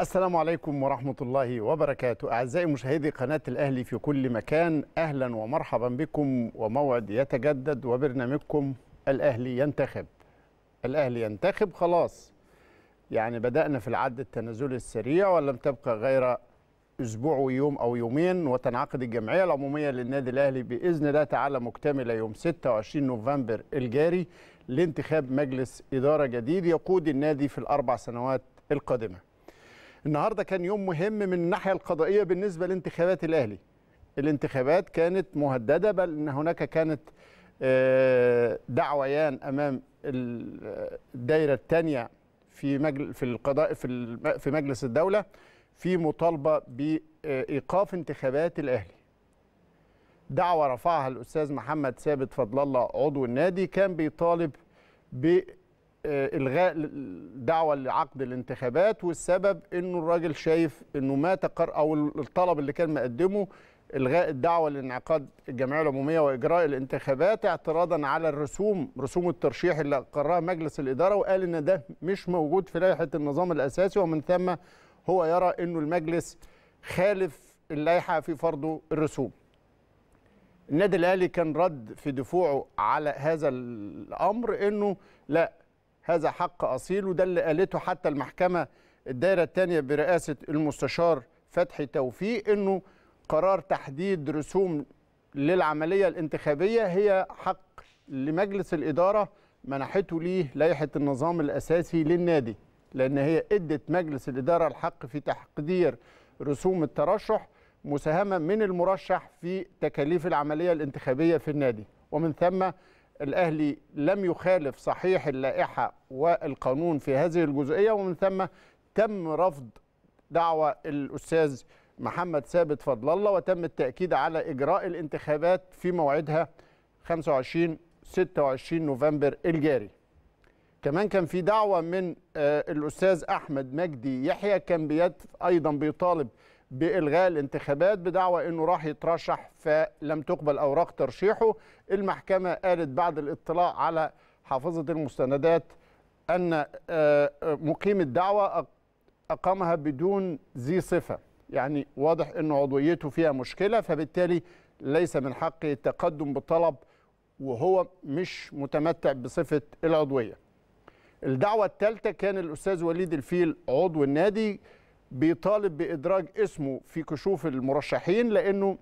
السلام عليكم ورحمة الله وبركاته أعزائي مشاهدي قناة الأهلي في كل مكان أهلا ومرحبا بكم وموعد يتجدد وبرنامجكم الأهلي ينتخب الأهلي ينتخب خلاص يعني بدأنا في العد التنازلي السريع ولم تبقى غير أسبوع ويوم أو يومين وتنعقد الجمعية العمومية للنادي الأهلي بإذن الله تعالى مكتملة يوم 26 نوفمبر الجاري لانتخاب مجلس إدارة جديد يقود النادي في الأربع سنوات القادمة النهارده كان يوم مهم من الناحيه القضائيه بالنسبه لانتخابات الاهلي الانتخابات كانت مهدده بل ان هناك كانت آه، دعويان امام الدائره الثانيه في مجلس في القضاء في في مجلس الدوله في مطالبه بايقاف انتخابات الاهلي دعوه رفعها الاستاذ محمد ثابت فضل الله عضو النادي كان بيطالب ب آه، الغاء دعوه لعقد الانتخابات والسبب انه الراجل شايف انه ما تقر او الطلب اللي كان مقدمه الغاء الدعوه لانعقاد الجمعيه العموميه واجراء الانتخابات اعتراضا على الرسوم رسوم الترشيح اللي اقرها مجلس الاداره وقال ان ده مش موجود في لائحه النظام الاساسي ومن ثم هو يرى انه المجلس خالف اللائحه في فرضه الرسوم النادي الاهلي كان رد في دفوعه على هذا الامر انه لا هذا حق أصيل وده اللي قالته حتى المحكمة الدائرة الثانية برئاسة المستشار فتحي توفيق أنه قرار تحديد رسوم للعملية الانتخابية هي حق لمجلس الإدارة منحته ليه لائحة النظام الأساسي للنادي لأن هي إدت مجلس الإدارة الحق في تقدير رسوم الترشح مساهمة من المرشح في تكاليف العملية الانتخابية في النادي ومن ثم الأهلي لم يخالف صحيح اللائحة والقانون في هذه الجزئية ومن ثم تم رفض دعوة الأستاذ محمد ثابت فضل الله وتم التأكيد على إجراء الانتخابات في موعدها 25 26 نوفمبر الجاري كمان كان في دعوة من آه، الأستاذ أحمد مجدي يحيى كان بيت أيضا بيطالب بإلغاء الانتخابات بدعوى أنه راح يترشح فلم تقبل أوراق ترشيحه المحكمة قالت بعد الاطلاع على حافظة المستندات أن آه، مقيم الدعوة أقامها بدون ذي صفة يعني واضح أن عضويته فيها مشكلة فبالتالي ليس من حقه التقدم بطلب وهو مش متمتع بصفة العضوية الدعوة الثالثة كان الأستاذ وليد الفيل عضو النادي بيطالب بادراج اسمه في كشوف المرشحين لانه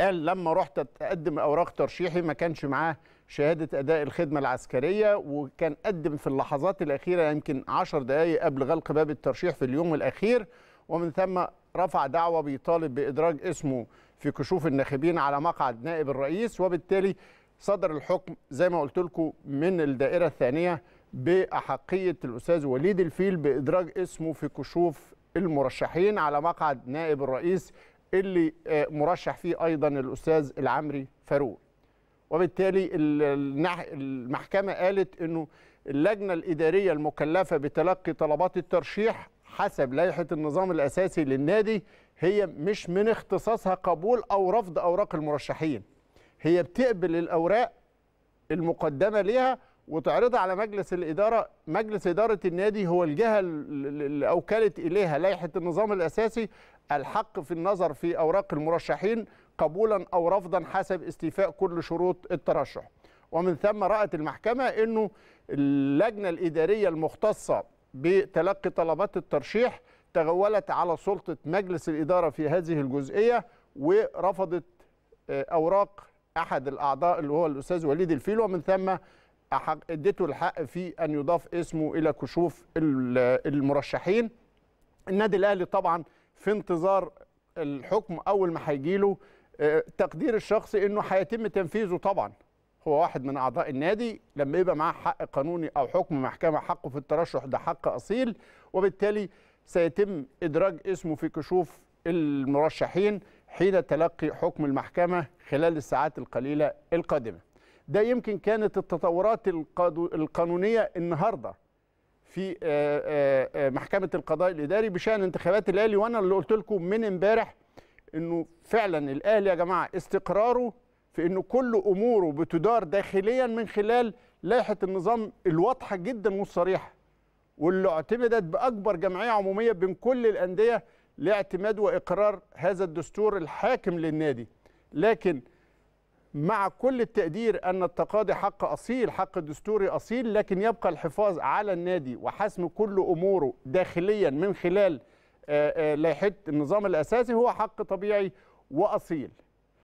قال لما رحت اقدم اوراق ترشيحي ما كانش معاه شهاده اداء الخدمه العسكريه وكان قدم في اللحظات الاخيره يمكن 10 دقائق قبل غلق باب الترشيح في اليوم الاخير ومن ثم رفع دعوه بيطالب بادراج اسمه في كشوف الناخبين على مقعد نائب الرئيس وبالتالي صدر الحكم زي ما قلت لكم من الدائره الثانيه باحقيه الاستاذ وليد الفيل بادراج اسمه في كشوف المرشحين على مقعد نائب الرئيس اللي آه، مرشح فيه ايضا الاستاذ العمري فاروق وبالتالي المحكمه قالت انه اللجنه الاداريه المكلفه بتلقي طلبات الترشيح حسب لائحه النظام الاساسي للنادي هي مش من اختصاصها قبول او رفض اوراق المرشحين هي بتقبل الاوراق المقدمه ليها وتعرضها على مجلس الإدارة مجلس إدارة النادي هو الجهة اللي أوكلت إليها لائحة النظام الأساسي الحق في النظر في أوراق المرشحين قبولا أو رفضا حسب استيفاء كل شروط الترشح ومن ثم رأت المحكمة أنه اللجنة الإدارية المختصة بتلقي طلبات الترشيح تغولت على سلطة مجلس الإدارة في هذه الجزئية ورفضت آه، أوراق أحد الأعضاء اللي هو الأستاذ وليد الفيل ومن ثم اديته الحق في ان يضاف اسمه الى كشوف المرشحين النادي الاهلي طبعا في انتظار الحكم اول ما هيجي له آه، تقدير الشخصي انه هيتم تنفيذه طبعا هو واحد من اعضاء النادي لما يبقى معاه حق قانوني او حكم محكمه حقه في الترشح ده حق اصيل وبالتالي سيتم ادراج اسمه في كشوف المرشحين حين تلقي حكم المحكمه خلال الساعات القليله القادمه ده يمكن كانت التطورات القانونيه النهارده في آه، آه، آه، محكمه القضاء الاداري بشان انتخابات الاهلي وانا اللي قلت لكم من امبارح انه فعلا الاهلي يا جماعه استقراره في انه كل اموره بتدار داخليا من خلال لائحه النظام الواضحه جدا والصريحه واللي اعتمدت باكبر جمعيه عموميه بين كل الانديه لاعتماد واقرار هذا الدستور الحاكم للنادي لكن مع كل التقدير أن التقاضي حق أصيل حق دستوري أصيل لكن يبقى الحفاظ على النادي وحسم كل أموره داخليا من خلال آه، آه، لائحة النظام الأساسي هو حق طبيعي وأصيل